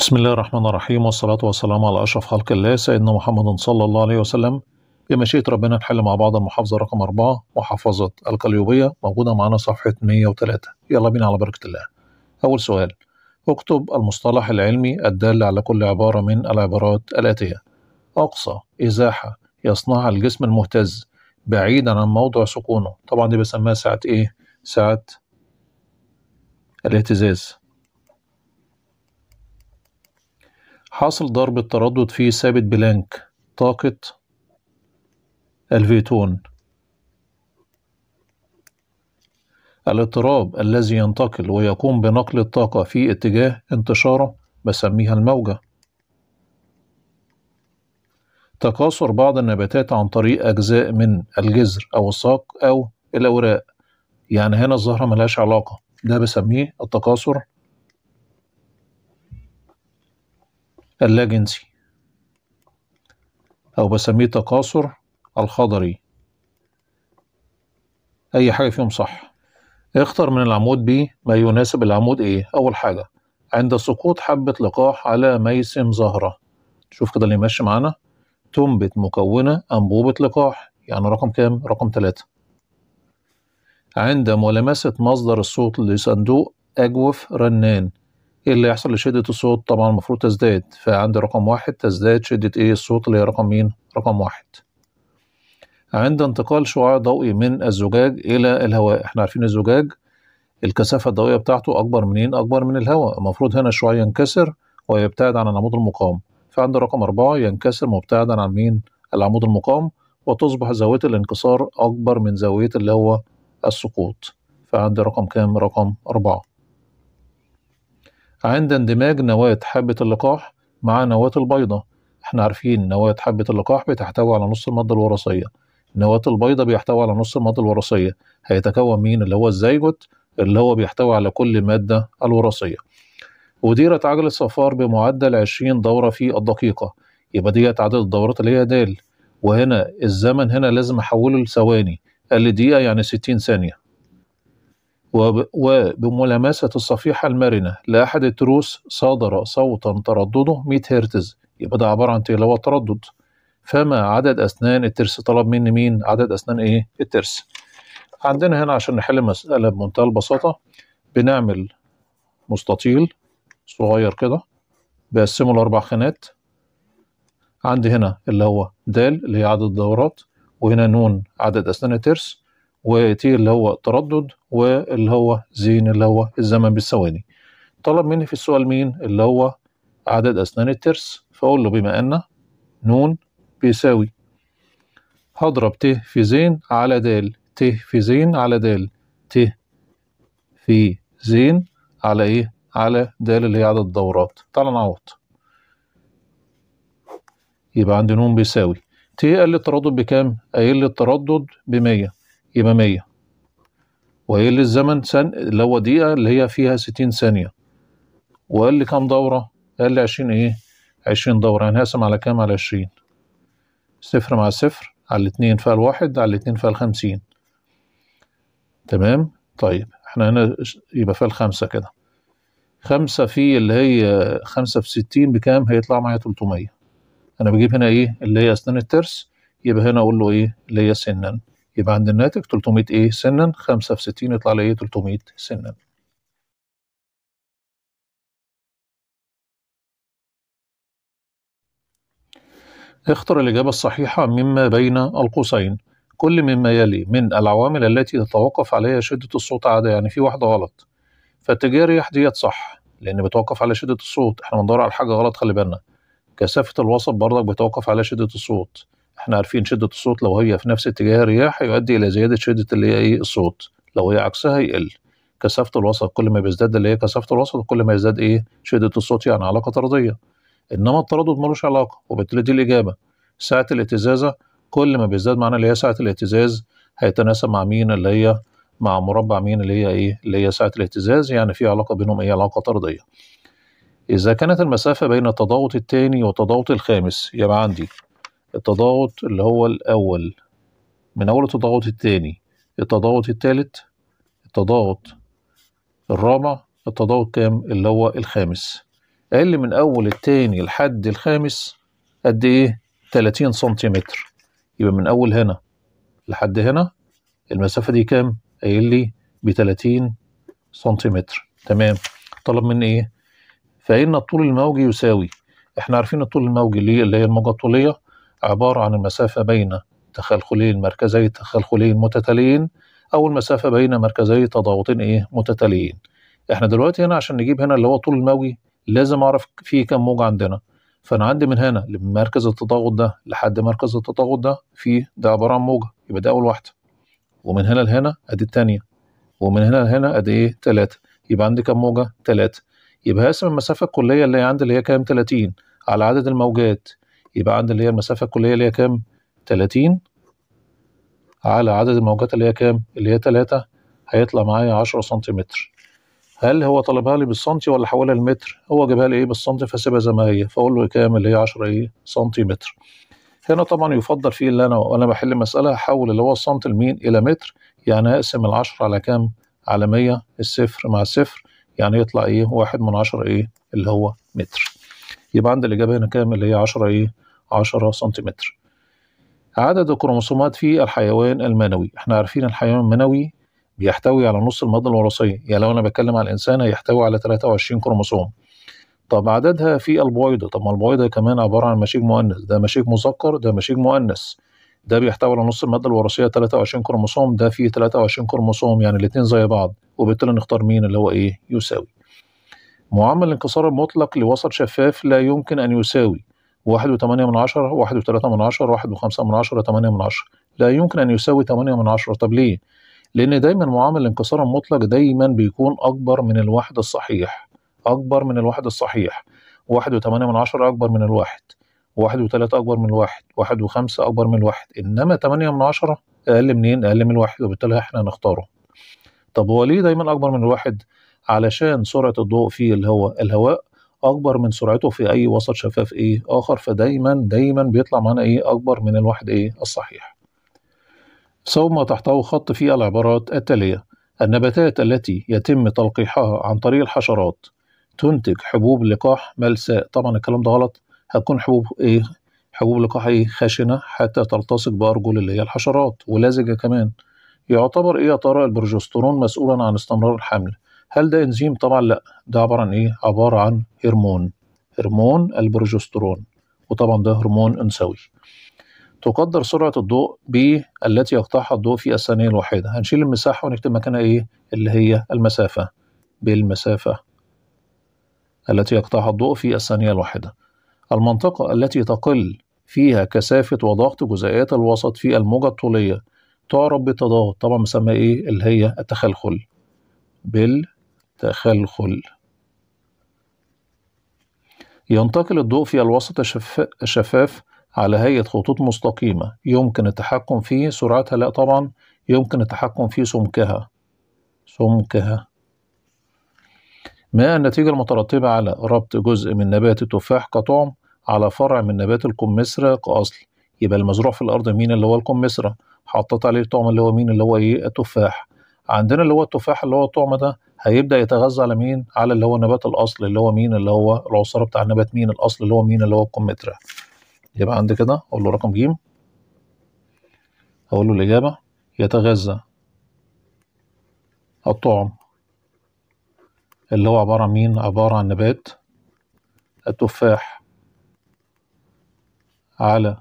بسم الله الرحمن الرحيم والصلاة والسلام على أشرف خلق الله سيدنا محمد صلى الله عليه وسلم بمشيئة ربنا نحل مع بعض المحافظة رقم أربعة محافظة القليوبية موجودة معانا صفحة 103 يلا بينا على بركة الله أول سؤال اكتب المصطلح العلمي الدال على كل عبارة من العبارات الآتية أقصى إزاحة يصنعها الجسم المهتز بعيدا عن موضع سكونه طبعا دي بسميها ساعة إيه؟ ساعة الاهتزاز حاصل ضرب التردد في ثابت بلانك طاقة الفيتون الاضطراب الذي ينتقل ويقوم بنقل الطاقة في اتجاه انتشاره بسميها الموجة تكاثر بعض النباتات عن طريق أجزاء من الجذر أو الساق أو الأوراق يعني هنا الزهرة ملهاش علاقة ده بسميه التكاثر اللاجنسي أو بسميه تقاصر الخضري أي حاجة فيهم صح اختر من العمود بي ما يناسب العمود A أول حاجة عند سقوط حبة لقاح على ميسم زهرة شوف كده اللي ماشي معانا تنبت مكونة أنبوبة لقاح يعني رقم كام؟ رقم تلاتة عند ملامسة مصدر الصوت لصندوق أجوف رنان اللي يحصل لشدة الصوت طبعا المفروض تزداد فعندي رقم واحد تزداد شدة ايه الصوت اللي هي رقم مين رقم واحد عند انتقال شعاع ضوئي من الزجاج إلى الهواء احنا عارفين الزجاج الكثافة الضوئية بتاعته أكبر منين إيه؟ أكبر من الهواء المفروض هنا الشعاع ينكسر ويبتعد عن العمود المقاوم فعند رقم أربعة ينكسر مبتعدا عن مين العمود المقاوم وتصبح زاوية الانكسار أكبر من زاوية اللي هو السقوط فعند رقم كام رقم أربعة عند اندماج نواة حبة اللقاح مع نواة البيضة احنا عارفين نواة حبة اللقاح بتحتوي على نص المادة الوراثية نواة البيضة بيحتوي على نص المادة الوراثية هيتكون مين اللي هو الزيجوت اللي هو بيحتوي على كل مادة الوراثية وديرت عجل الصفار بمعدل 20 دورة في الدقيقة يبقى ديت عدد الدورات اللي هي دال وهنا الزمن هنا لازم احوله لثواني قال لي دقيقة يعني 60 ثانية وبملامسة الصفيحة المرنة لأحد التروس صادر صوتا تردده 100 هرتز يبقى ده عبارة عن اللي هو تردد فما عدد أسنان الترس طلب مني مين عدد أسنان إيه الترس عندنا هنا عشان نحل المسألة بمنتهى البساطة بنعمل مستطيل صغير كده بقسمه لأربع خانات عندي هنا اللي هو د اللي هي عدد الدورات وهنا نون عدد أسنان الترس وتي اللي هو تردد واللي هو زين اللي هو الزمن بالثواني طلب مني في السؤال مين اللي هو عدد أسنان الترس فأقول له بما أن نون بيساوي هضرب ت في زين على د ت في زين على د ت في زين على إيه على د اللي هي عدد الدورات تعال نعوض يبقى عندي نون بيساوي ت قال لي التردد بكام؟ قايل لي التردد بمية إمامية وهي الزمن سن... اللي هو دقيقة اللي هي فيها ستين ثانية وقال لي كام دورة؟ قال لي عشرين ايه؟ عشرين دورة يعني هنقسم على كام على عشرين صفر مع صفر على الاتنين الواحد على الاتنين الخمسين تمام؟ طيب احنا هنا يبقى الخمسة كده خمسة في اللي هي خمسة في ستين بكام هيطلع معايا تلتمية أنا بجيب هنا إيه اللي هي أسنان الترس يبقى هنا أقول له إيه اللي هي سنا يبقى عند الناتج 300 ايه سنا 5 في 60 يطلع لي ايه 300 سنا اختر الإجابة الصحيحة مما بين القوسين كل مما يلي من العوامل التي تتوقف عليها شدة الصوت عادة يعني في واحدة غلط فالتجاريح ديت صح لأن بتوقف على شدة الصوت احنا بندور على حاجة غلط خلي بالنا كثافة الوسط برضك بتوقف على شدة الصوت احنا عارفين شده الصوت لو هي في نفس اتجاه الرياح يؤدي الى زياده شده اللي هي ايه الصوت لو هي عكسها يقل كثافه الوسط كل ما بيزداد اللي هي كثافه الوسط كل ما يزداد ايه شده الصوت يعني علاقه طرديه انما التردد ملوش علاقه وبالتالي دي الاجابه ساعه الاهتزازة كل ما بيزداد معنا اللي هي ساعه الاهتزاز هيتناسب مع مين اللي هي مع مربع مين اللي هي ايه اللي هي ساعه الاهتزاز يعني في علاقه بينهم ايه علاقه طرديه إذا كانت المسافة بين التضاوط الثاني والتضاوط الخامس يبقى عندي التضاغط اللي هو الأول من أول التضاغط التاني التضاغط التالت التضاغط الرابع التضاغط كام اللي هو الخامس أقل من أول التاني لحد الخامس قد إيه؟ 30 سنتيمتر يبقى من أول هنا لحد هنا المسافة دي كام؟ قايل لي ب 30 سنتيمتر تمام طلب مني إيه؟ فإن الطول الموجي يساوي إحنا عارفين الطول الموجي اللي هي الموجة الطولية عبارة عن المسافة بين تخلخلين مركزي تخلخلين متتاليين أو المسافة بين مركزي تضاغطين إيه متتاليين إحنا دلوقتي هنا عشان نجيب هنا اللي هو طول الموجي لازم أعرف فيه كم موجة عندنا فأنا عندي من هنا لمركز التضاغط ده لحد مركز التضاغط ده فيه ده عبارة عن موجة يبقى ده أول واحدة ومن هنا لهنا أدي التانية ومن هنا لهنا أدي إيه تلاتة يبقى عندي كم موجة تلاتة يبقى هقسم المسافة الكلية اللي هي عندي اللي هي كام 30 على عدد الموجات يبقى عندي اللي هي المسافة الكلية اللي هي كام؟ 30 على عدد الموجات اللي هي كام؟ اللي هي 3 هيطلع معايا 10 سنتيمتر هل هو طلبها لي بالسنتي ولا حولها لمتر؟ هو جابها لي ايه بالسنتي فسيبها زي ما هي فاقول له كام اللي هي 10 ايه؟ سنتيمتر هنا طبعا يفضل فيه اللي انا وانا بحل مسألة هحول اللي هو السنتي لمين؟ إلى متر يعني هقسم ال 10 على كام؟ على 100 الصفر مع الصفر يعني يطلع ايه؟ واحد من 10 ايه؟ اللي هو متر يبقى عند الإجابة هنا كام اللي هي 10 إيه 10 سنتيمتر عدد الكروموسومات في الحيوان المنوي احنا عارفين الحيوان المنوي بيحتوي على نص المادة الوراثية يعني لو أنا بتكلم على الإنسان هيحتوي على 23 كروموسوم طب عددها في البويضة طب ما البويضة كمان عبارة عن مشيج مؤنث ده مشيج مذكر ده مشيج مؤنث ده بيحتوي على نص المادة الوراثية 23 كروموسوم ده فيه 23 كروموسوم يعني الاتنين زي بعض وبالتالي نختار مين اللي هو ايه يساوي معامل الانكسار المطلق لوسط شفاف لا يمكن أن يساوي 1.8 من 10 1.3 من 10 1.5 من 10 8 من 10 لا يمكن أن يساوي 8 من 10 طب ليه؟ لأن دايما معامل الانكسار المطلق دايما بيكون أكبر من الواحد الصحيح أكبر من الواحد الصحيح 1.8 من 10 أكبر من الواحد 1.3 أكبر من الواحد 1.5 أكبر من الواحد إنما 8 من 10 أقل منين؟ أقل من الواحد وبالتالي إحنا هنختاره طب هو ليه دايما أكبر من الواحد؟ علشان سرعه الضوء في الهواء الهواء اكبر من سرعته في اي وسط شفاف ايه اخر فدايما دايما بيطلع معانا ايه اكبر من الواحد ايه الصحيح ثم تحتوي خط فيه العبارات التاليه النباتات التي يتم تلقيحها عن طريق الحشرات تنتج حبوب لقاح ملساء طبعا الكلام ده غلط هتكون حبوب ايه حبوب لقاح ايه خشنه حتى تلتصق بارجل اللي هي الحشرات ولزجه كمان يعتبر ايه يا ترى البروجسترون مسؤولا عن استمرار الحمل هل ده انزيم طبعا لا ده عباره عن ايه عباره عن هرمون هرمون البروجسترون وطبعا ده هرمون انثوي تقدر سرعة الضوء ب التي يقطعها الضوء في الثانية الواحدة هنشيل المساحة ونكتب مكانها إيه اللي هي المسافة بالمسافة التي يقطعها الضوء في الثانية الواحدة المنطقة التي تقل فيها كثافة وضغط جزيئات الوسط في الموجة الطولية تعرف بالتضاد طبعا مسمى إيه اللي هي التخلخل بال التخلخل ينتقل الضوء في الوسط الشفاف على هيئة خطوط مستقيمة يمكن التحكم في سرعتها لا طبعا يمكن التحكم في سمكها سمكها ما النتيجة المترتبة على ربط جزء من نبات التفاح كطعم على فرع من نبات الكمثرى كأصل يبقى المزروع في الأرض مين اللي هو الكمثرى حطيت عليه الطعم اللي هو مين اللي هو إيه التفاح عندنا اللي هو التفاح اللي هو الطعم ده هيبدا يتغذى على مين على اللي هو نبات الاصل اللي هو مين اللي هو العصاره بتاع النبات مين الاصل اللي هو مين اللي هو الكمثرى يبقى عندي كده اقول له رقم ج اقول له الاجابه يتغذى الطعم اللي هو عباره عن مين عباره عن نبات التفاح على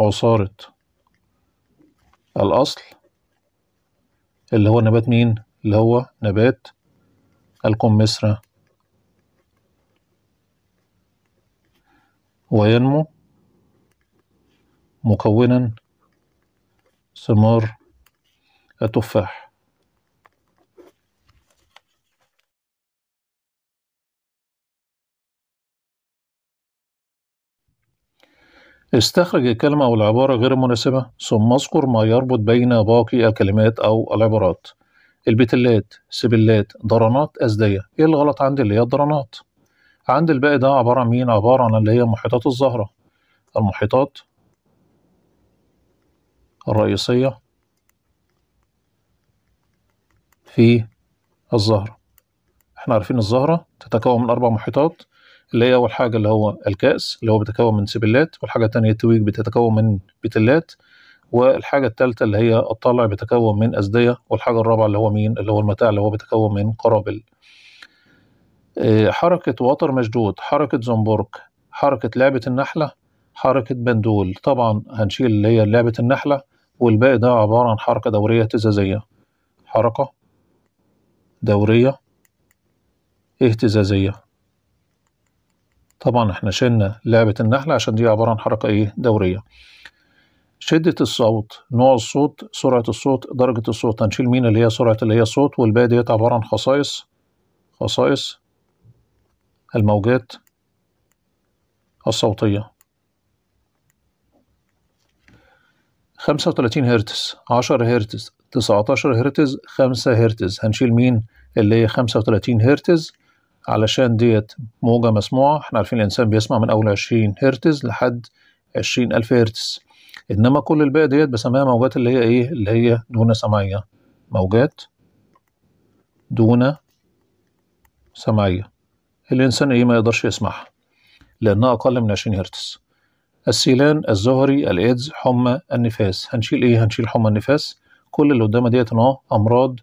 عصاره الاصل اللي هو نبات مين اللي هو نبات القمصرة وينمو مكونا ثمار التفاح استخرج الكلمة أو العبارة غير المناسبة ثم اذكر ما يربط بين باقي الكلمات أو العبارات البتلات سبلات ضرنات أزدية إيه الغلط عندي اللي هي الضرنات عند الباقي ده عبارة عن مين عبارة عن اللي هي محيطات الزهرة المحيطات الرئيسية في الزهرة احنا عارفين الزهرة تتكون من أربع محيطات اللي هي اول حاجه اللي هو الكاس اللي هو بيتكون من سبلات والحاجه الثانيه التويج بتتكون من بتلات والحاجه الثالثه اللي هي الطلع بيتكون من أزدية والحاجه الرابعه اللي هو مين اللي هو المتاع اللي هو بيتكون من قرابل آه، حركه وتر مشدود حركه زنبرك حركه لعبه النحله حركه بندول طبعا هنشيل اللي هي لعبه النحله والباقي ده عباره عن حركه دوريه اهتزازيه حركه دوريه اهتزازيه طبعا احنا شلنا لعبة النحل عشان دي عبارة عن حركة ايه دورية شدة الصوت نوع الصوت سرعة الصوت درجة الصوت هنشيل مين اللي هي سرعة اللي هي صوت والباقي ديت عبارة عن خصائص خصائص الموجات الصوتية خمسة وتلاتين هرتز عشر هرتز تسعتاشر هرتز خمسة هرتز هنشيل مين اللي هي خمسة وتلاتين هرتز علشان ديت موجة مسموعة احنا عارفين الإنسان بيسمع من أول 20 هرتز لحد 20000 هرتز إنما كل الباقي ديت بسميها موجات اللي هي إيه اللي هي دون سمعية موجات دون سمعية الإنسان إيه ما يقدرش يسمعها لأنها أقل من 20 هرتز السيلان الزهري الإيدز حمى النفاس هنشيل إيه هنشيل حمى النفاس كل اللي قدامنا ديت أهو أمراض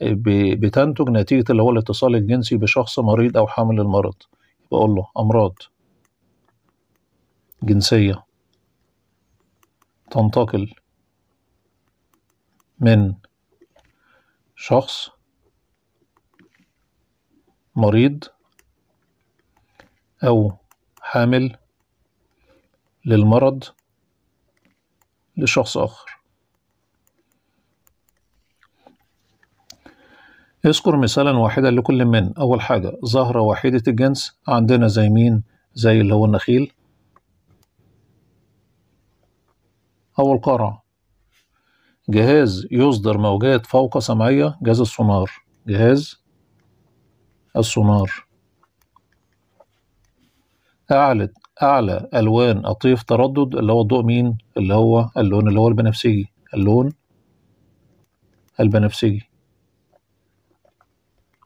بتنتج نتيجة اللي هو الاتصال الجنسي بشخص مريض أو حامل المرض بقول له أمراض جنسية تنتقل من شخص مريض أو حامل للمرض لشخص آخر اذكر مثالا واحدا لكل من أول حاجة زهرة وحيدة الجنس عندنا زي مين زي اللي هو النخيل أو القرع جهاز يصدر موجات فوق سمعية جهاز السونار جهاز السونار أعلى أعلى ألوان أطيف تردد اللي هو الضوء مين اللي هو اللون اللي هو البنفسجي اللون البنفسجي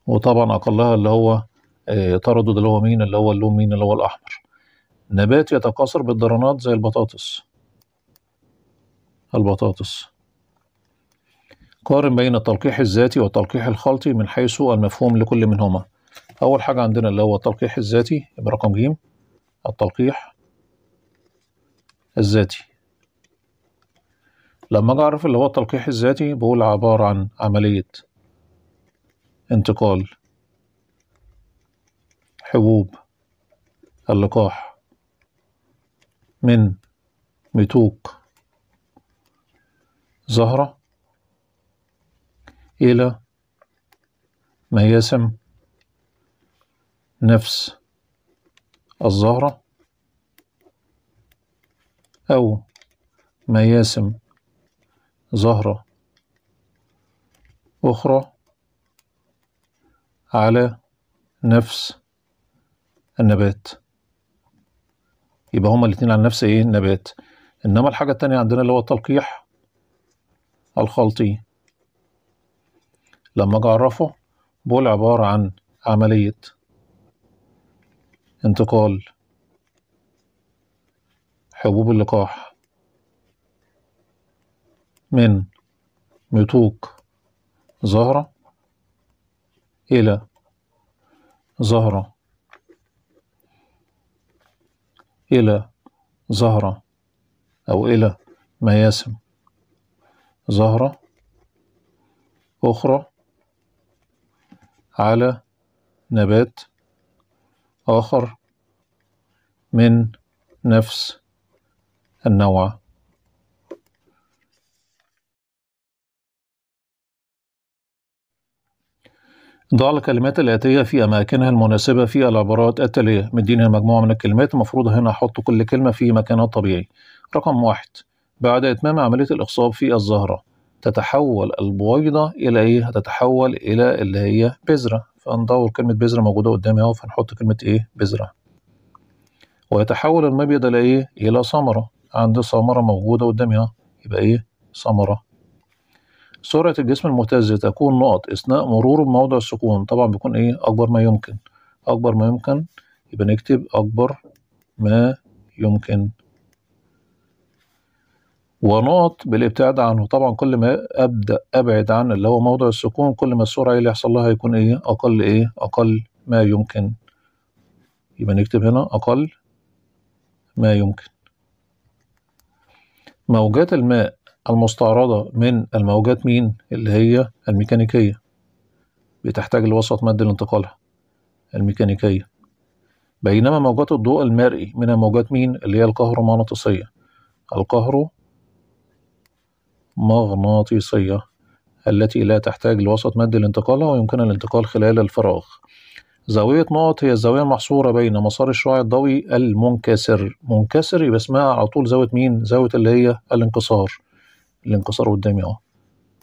وطبعا اقلها اللي هو آه، تردد اللي هو مين اللي هو اللون مين اللي هو الاحمر نبات يتكاثر بالدرنات زي البطاطس البطاطس قارن بين التلقيح الذاتي والتلقيح الخلطي من حيث المفهوم لكل منهما أول حاجة عندنا اللي هو التلقيح الذاتي برقم ج التلقيح الذاتي لما أجي أعرف اللي هو التلقيح الذاتي بقول عبارة عن عملية انتقال حبوب اللقاح من ميتوق زهرة إلى مياسم نفس الزهرة أو مياسم زهرة أخرى على نفس النبات يبقى هما الاتنين على نفس ايه النبات انما الحاجة التانية عندنا اللي هو التلقيح الخلطي لما اجي اعرفه بقول عبارة عن عملية انتقال حبوب اللقاح من ميتوك زهرة إلى زهرة إلى زهرة أو إلى مياسم زهرة أخرى على نبات آخر من نفس النوع ضع الكلمات الآتية في أماكنها المناسبة في العبارات التالية مدينها مجموعة من الكلمات المفروض هنا أحط كل كلمة في مكانها الطبيعي رقم واحد بعد إتمام عملية الإخصاب في الزهرة تتحول البويضة إلى إيه؟ هتتحول إلى اللي هي بذرة فندور كلمة بذرة موجودة قدامي أهو فنحط كلمة إيه؟ بذرة ويتحول المبيض إلى إيه؟ إلى ثمرة عند ثمرة موجودة قدامي أهو يبقى إيه؟ ثمرة سرعة الجسم المهتز تكون نقط أثناء مروره بموضع السكون طبعا بيكون إيه أكبر ما يمكن أكبر ما يمكن يبقى نكتب أكبر ما يمكن ونقط بالابتعاد عنه طبعا كل ما أبدأ أبعد عن اللي هو موضع السكون كل ما السرعة اللي يحصل لها هيكون إيه أقل إيه أقل ما يمكن يبقى نكتب هنا أقل ما يمكن موجات الماء المستعرضة من الموجات مين اللي هي الميكانيكية بتحتاج لوسط مادي لانتقالها الميكانيكية بينما موجات الضوء المرئي من الموجات مين اللي هي الكهرومغناطيسية الكهرومغناطيسية مغناطيسية التي لا تحتاج لوسط مادي لانتقالها ويمكنها الانتقال خلال الفراغ زاوية نقط هي الزاوية المحصورة بين مسار الشعاع الضوئي المنكسر منكسر يبقى اسمها على طول زاوية مين؟ زاوية اللي هي الانكسار الانكسار قدامي اهو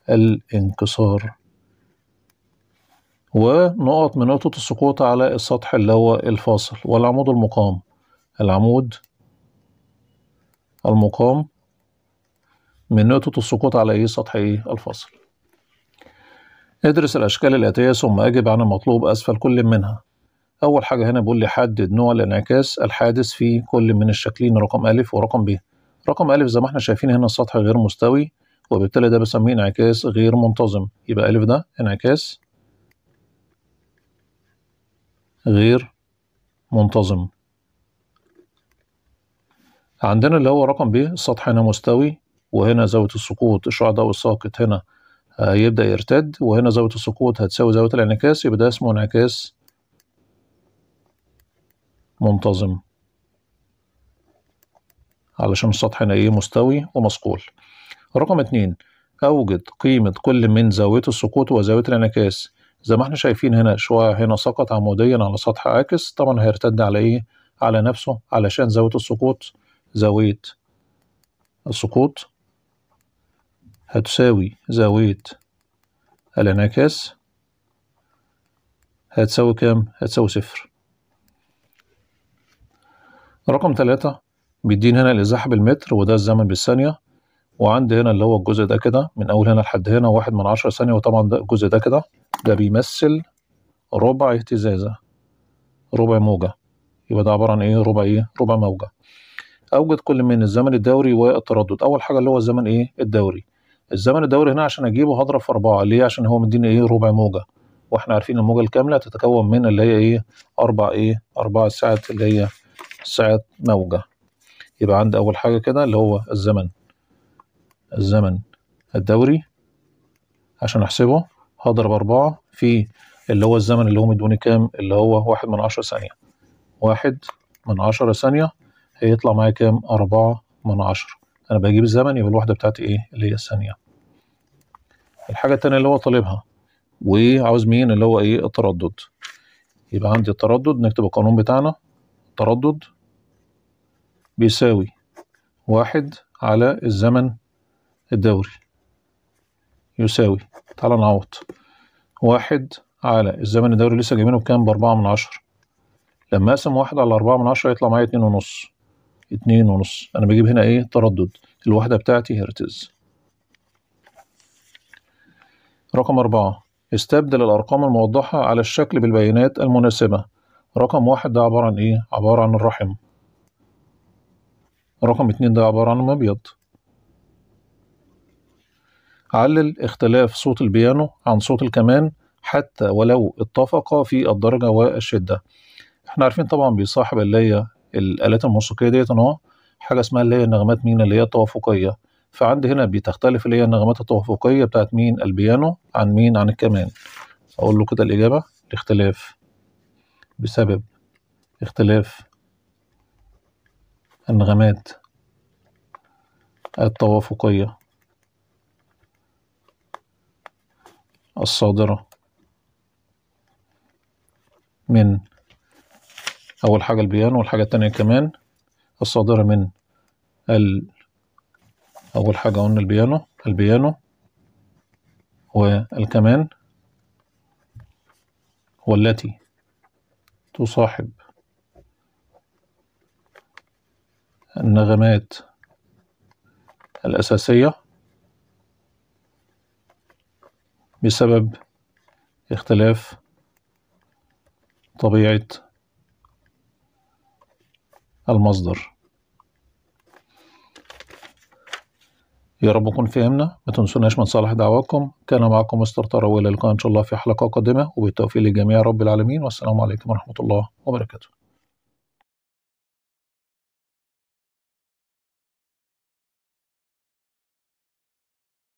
الانكسار ونقط من نقطة السقوط على السطح اللي هو الفاصل والعمود المقام العمود المقام من نقطة السقوط على ايه سطح ايه الفاصل ادرس الأشكال الآتية ثم أجب عن المطلوب أسفل كل منها أول حاجة هنا بيقول لي حدد نوع الانعكاس الحادث في كل من الشكلين رقم أ ورقم ب رقم ألف زي ما احنا شايفين هنا السطح غير مستوي وبالتالي ده بسميه انعكاس غير منتظم يبقى ألف ده انعكاس غير منتظم عندنا اللي هو رقم ب السطح هنا مستوي وهنا زاوية السقوط الشعاع ده الساقط هنا هيبدأ آه، يرتد وهنا زاوية السقوط هتساوي زاوية الانعكاس يبقى ده اسمه انعكاس منتظم علشان السطح هنا ايه مستوي ومصقول رقم اتنين اوجد قيمة كل من زاوية السقوط وزاوية الانعكاس زي ما احنا شايفين هنا شوية هنا سقط عموديا على سطح عاكس طبعا هيرتد على ايه على نفسه علشان زاوية السقوط زاوية السقوط هتساوي زاوية الانعكاس هتساوي كام؟ هتساوي صفر رقم ثلاثة بيدين هنا الإزاحة بالمتر وده الزمن بالثانية وعندي هنا اللي هو الجزء ده كده من أول هنا لحد هنا واحد من عشرة ثانية وطبعا ده الجزء ده كده ده بيمثل ربع اهتزازة ربع موجة يبقى ده عبارة عن إيه ربع إيه ربع موجة أوجد كل من الزمن الدوري والتردد أول حاجة اللي هو الزمن إيه الدوري الزمن الدوري هنا عشان أجيبه هضرب في أربعة ليه عشان هو مديني إيه ربع موجة واحنا عارفين الموجة الكاملة تتكون من اللي هي إيه أربع إيه أربع ساعات اللي هي ساعة موجة يبقى عندي أول حاجة كده اللي هو الزمن الزمن الدوري عشان أحسبه هضرب أربعة في اللي هو الزمن اللي هو مدوني كام اللي هو واحد من عشرة ثانية واحد من عشرة ثانية هيطلع معايا كام أربعة من عشرة أنا بجيب الزمن يبقى الوحدة بتاعتي إيه اللي هي الثانية الحاجة التانية اللي هو طالبها وعاوز مين اللي هو إيه التردد يبقى عندي التردد نكتب القانون بتاعنا تردد بيساوي واحد على الزمن الدوري يساوي تعالى نعوض واحد على الزمن الدوري لسه جايبينه بكام بأربعة من عشرة لما أقسم واحد على أربعة من عشرة هيطلع معايا اتنين ونص اتنين ونص أنا بجيب هنا إيه تردد الوحدة بتاعتي هرتز رقم أربعة استبدل الأرقام الموضحة على الشكل بالبيانات المناسبة رقم واحد ده عبارة عن إيه؟ عبارة عن الرحم رقم اتنين ده عبارة عن مبيض علل اختلاف صوت البيانو عن صوت الكمان حتى ولو اتفق في الدرجة والشدة احنا عارفين طبعا بيصاحب اللي هي الآلات الموسيقية ديت نوع حاجة اسمها اللي هي النغمات مين اللي هي التوافقية فعند هنا بتختلف اللي هي النغمات التوافقية بتاعت مين البيانو عن مين عن الكمان أقول له كده الإجابة الاختلاف بسبب اختلاف النغمات التوافقية الصادرة من أول حاجة البيانو والحاجة التانية كمان الصادرة من ال أول حاجة قلنا البيانو البيانو والكمان والتي تصاحب النغمات الأساسية بسبب اختلاف طبيعة المصدر يا رب نكون فهمنا ما تنسوناش من صالح دعواكم كان معكم مستر طراوي للقاء إن شاء الله في حلقة قادمة وبالتوفيق لجميع رب العالمين والسلام عليكم ورحمة الله وبركاته